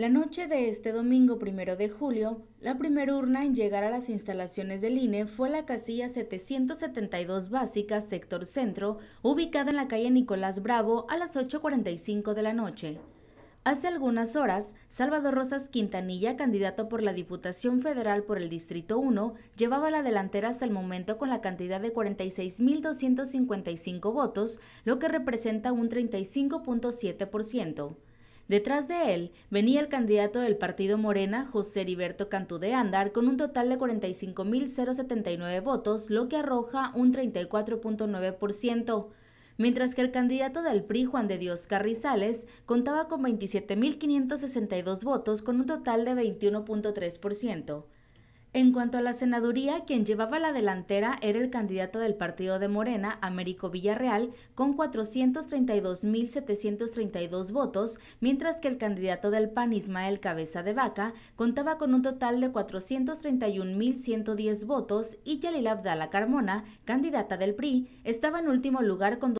La noche de este domingo primero de julio, la primera urna en llegar a las instalaciones del INE fue la casilla 772 básica, sector centro, ubicada en la calle Nicolás Bravo a las 8.45 de la noche. Hace algunas horas, Salvador Rosas Quintanilla, candidato por la Diputación Federal por el Distrito 1, llevaba la delantera hasta el momento con la cantidad de 46.255 votos, lo que representa un 35.7%. Detrás de él venía el candidato del partido Morena, José Heriberto Cantú de Andar, con un total de 45.079 votos, lo que arroja un 34.9%, mientras que el candidato del PRI, Juan de Dios Carrizales, contaba con 27.562 votos, con un total de 21.3%. En cuanto a la senaduría, quien llevaba la delantera era el candidato del partido de Morena, Américo Villarreal, con 432.732 votos, mientras que el candidato del PAN, Ismael Cabeza de Vaca, contaba con un total de 431.110 votos y Yalil Abdala Carmona, candidata del PRI, estaba en último lugar con